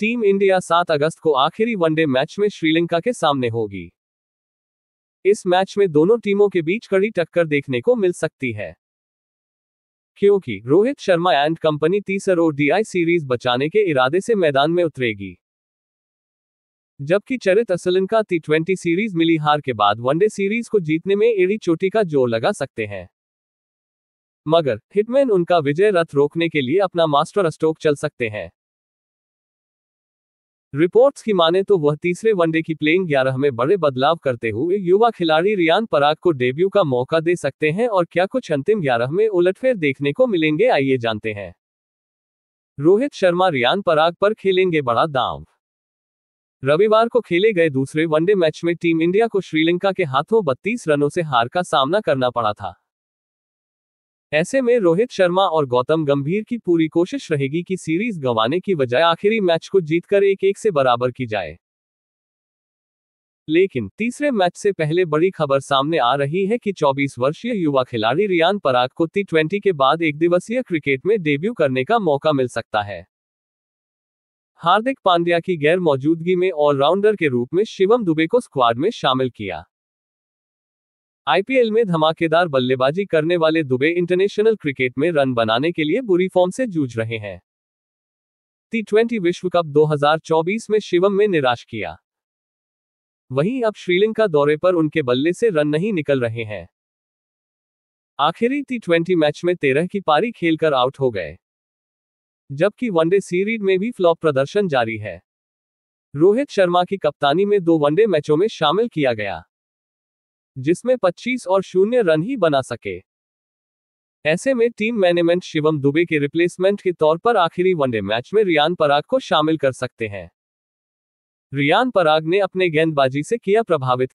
team India 7 अगस्त को आखिरी one day match में श्रीलंका के सामने होगी इस मैच में दोनों टीमों के बीच कड़ी टक्कर देखने को मिल सकती है क्योंकि रोहित शर्मा एंड कंपनी तीसर और डीआई सीरीज बचाने के इरादे से मैदान में उतरेगी जबकि चरित असलन का टी ट्वेंटी सीरीज मिली हार के बाद वनडे सीरीज को जीतने में एड़ी चोटी का जोर लगा सकते हैं मगर हिटमैन उनका विजय रथ रोकने के लिए अपना मास्टर स्ट्रोक चल सकते हैं रिपोर्ट्स की माने तो वह तीसरे वनडे की प्लेइंग ग्यारह में बड़े बदलाव करते हुए युवा खिलाड़ी रियान पराग को डेब्यू का मौका दे सकते हैं और क्या कुछ अंतिम ग्यारह में उलटफेर देखने को मिलेंगे आइए जानते हैं रोहित शर्मा रियान पराग पर खेलेंगे बड़ा दांव रविवार को खेले गए दूसरे वनडे मैच में टीम इंडिया को श्रीलंका के हाथों बत्तीस रनों से हार का सामना करना पड़ा था ऐसे में रोहित शर्मा और गौतम गंभीर की पूरी कोशिश रहेगी कि सीरीज गंवाने की बजाय आखिरी मैच को जीतकर एक एक से बराबर की जाए लेकिन तीसरे मैच से पहले बड़ी खबर सामने आ रही है कि 24 वर्षीय युवा खिलाड़ी रियान पराग को टी ट्वेंटी के बाद एक दिवसीय क्रिकेट में डेब्यू करने का मौका मिल सकता है हार्दिक पांड्या की गैर मौजूदगी में ऑलराउंडर के रूप में शिवम दुबे को स्क्वाड में शामिल किया आईपीएल में धमाकेदार बल्लेबाजी करने वाले दुबे इंटरनेशनल क्रिकेट में रन बनाने के लिए बुरी फॉर्म से जूझ रहे हैं टी ट्वेंटी विश्व कप 2024 में शिवम में निराश किया वहीं अब श्रीलंका दौरे पर उनके बल्ले से रन नहीं निकल रहे हैं आखिरी टी ट्वेंटी मैच में तेरह की पारी खेलकर आउट हो गए जबकि वनडे सीरीज में भी फ्लॉप प्रदर्शन जारी है रोहित शर्मा की कप्तानी में दो वनडे मैचों में शामिल किया गया जिसमें 25 और शून्य रन ही बना सके ऐसे में टीम मैनेजमेंट शिवम दुबे के रिप्लेसमेंट के तौर पर आखिरी वनडे मैच में रियान पराग को शामिल कर सकते हैं रियान पराग ने अपने गेंदबाजी से किया प्रभावित